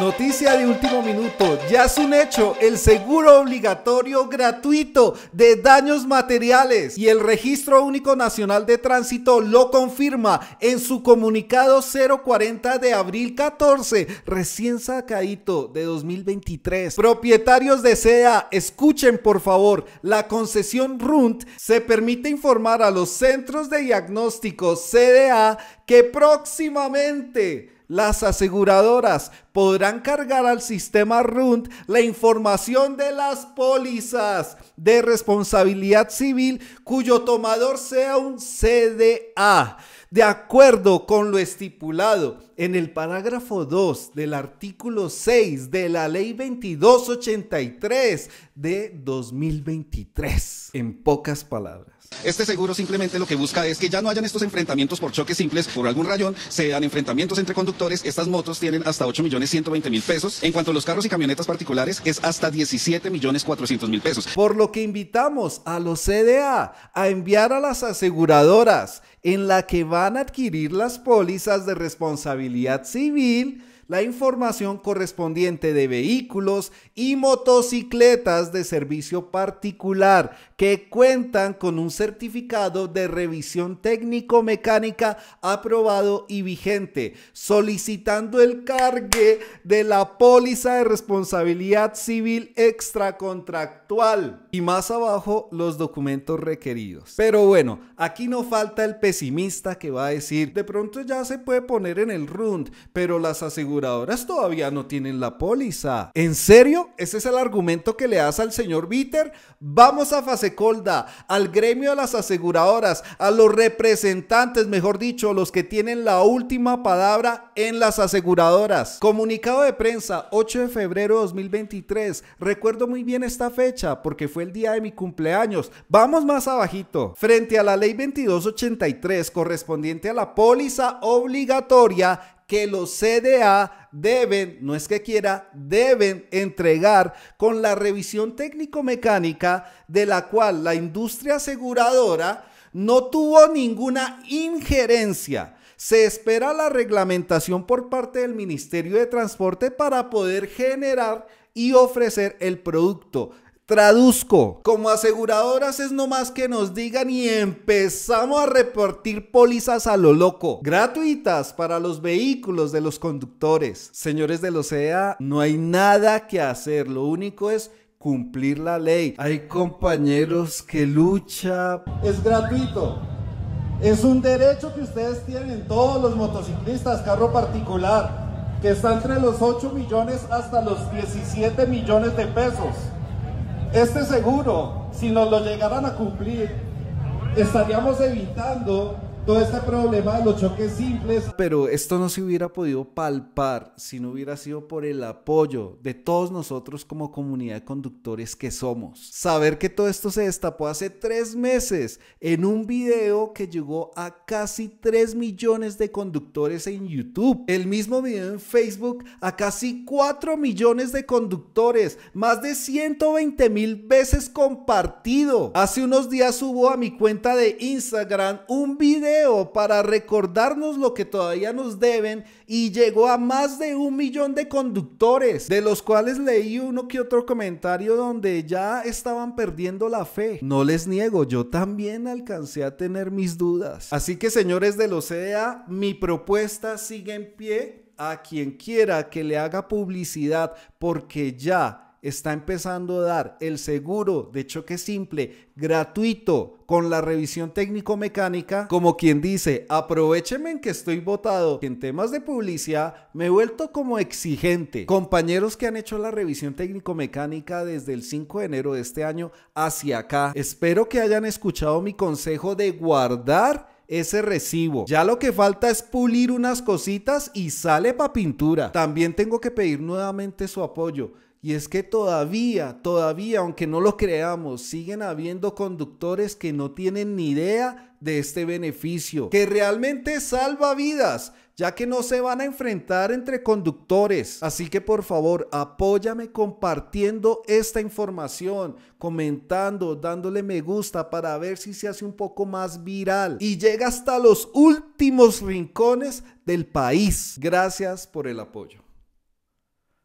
Noticia de último minuto, ya es un hecho el seguro obligatorio gratuito de daños materiales y el Registro Único Nacional de Tránsito lo confirma en su comunicado 040 de abril 14, recién sacadito de 2023. Propietarios de CDA, escuchen por favor, la concesión RUNT se permite informar a los centros de diagnóstico CDA que próximamente las aseguradoras podrán cargar al sistema RUNT la información de las pólizas de responsabilidad civil cuyo tomador sea un CDA. De acuerdo con lo estipulado en el parágrafo 2 del artículo 6 de la ley 2283 de 2023. En pocas palabras. Este seguro simplemente lo que busca es que ya no hayan estos enfrentamientos por choques simples, por algún rayón, sean enfrentamientos entre conductores. Estas motos tienen hasta 8 millones 120 mil pesos. En cuanto a los carros y camionetas particulares, es hasta 17 millones 400 mil pesos. Por lo que invitamos a los CDA a enviar a las aseguradoras en la que van a adquirir las pólizas de responsabilidad civil la información correspondiente de vehículos y motocicletas de servicio particular que cuentan con un certificado de revisión técnico-mecánica aprobado y vigente, solicitando el cargue de la póliza de responsabilidad civil extracontractual y más abajo los documentos requeridos. Pero bueno, aquí no falta el pesimista que va a decir, de pronto ya se puede poner en el RUND, pero las aseguradoras aseguradoras todavía no tienen la póliza. ¿En serio? ¿Ese es el argumento que le das al señor Bitter? Vamos a Fasecolda, al gremio de las aseguradoras, a los representantes, mejor dicho, los que tienen la última palabra en las aseguradoras. Comunicado de prensa, 8 de febrero de 2023. Recuerdo muy bien esta fecha porque fue el día de mi cumpleaños. Vamos más abajito. Frente a la ley 2283 correspondiente a la póliza obligatoria, que los CDA deben, no es que quiera, deben entregar con la revisión técnico-mecánica de la cual la industria aseguradora no tuvo ninguna injerencia. Se espera la reglamentación por parte del Ministerio de Transporte para poder generar y ofrecer el producto Traduzco, como aseguradoras es nomás que nos digan y empezamos a repartir pólizas a lo loco, gratuitas para los vehículos de los conductores. Señores del los no hay nada que hacer, lo único es cumplir la ley. Hay compañeros que luchan. Es gratuito. Es un derecho que ustedes tienen todos los motociclistas, carro particular, que está entre los 8 millones hasta los 17 millones de pesos. Este seguro, si nos lo llegaran a cumplir, estaríamos evitando todo este problema los choques simples. Pero esto no se hubiera podido palpar si no hubiera sido por el apoyo de todos nosotros como comunidad de conductores que somos. Saber que todo esto se destapó hace tres meses en un video que llegó a casi 3 millones de conductores en YouTube. El mismo video en Facebook a casi 4 millones de conductores, más de 120 mil veces compartido. Hace unos días subo a mi cuenta de Instagram un video para recordarnos lo que todavía nos deben y llegó a más de un millón de conductores, de los cuales leí uno que otro comentario donde ya estaban perdiendo la fe. No les niego, yo también alcancé a tener mis dudas. Así que señores de los CDA, mi propuesta sigue en pie a quien quiera que le haga publicidad porque ya está empezando a dar el seguro de choque simple gratuito con la revisión técnico-mecánica, como quien dice, aprovecheme en que estoy votado, en temas de publicidad me he vuelto como exigente. Compañeros que han hecho la revisión técnico-mecánica desde el 5 de enero de este año hacia acá, espero que hayan escuchado mi consejo de guardar ese recibo. Ya lo que falta es pulir unas cositas y sale para pintura. También tengo que pedir nuevamente su apoyo. Y es que todavía, todavía, aunque no lo creamos, siguen habiendo conductores que no tienen ni idea de este beneficio, que realmente salva vidas, ya que no se van a enfrentar entre conductores. Así que por favor, apóyame compartiendo esta información, comentando, dándole me gusta para ver si se hace un poco más viral y llega hasta los últimos rincones del país. Gracias por el apoyo.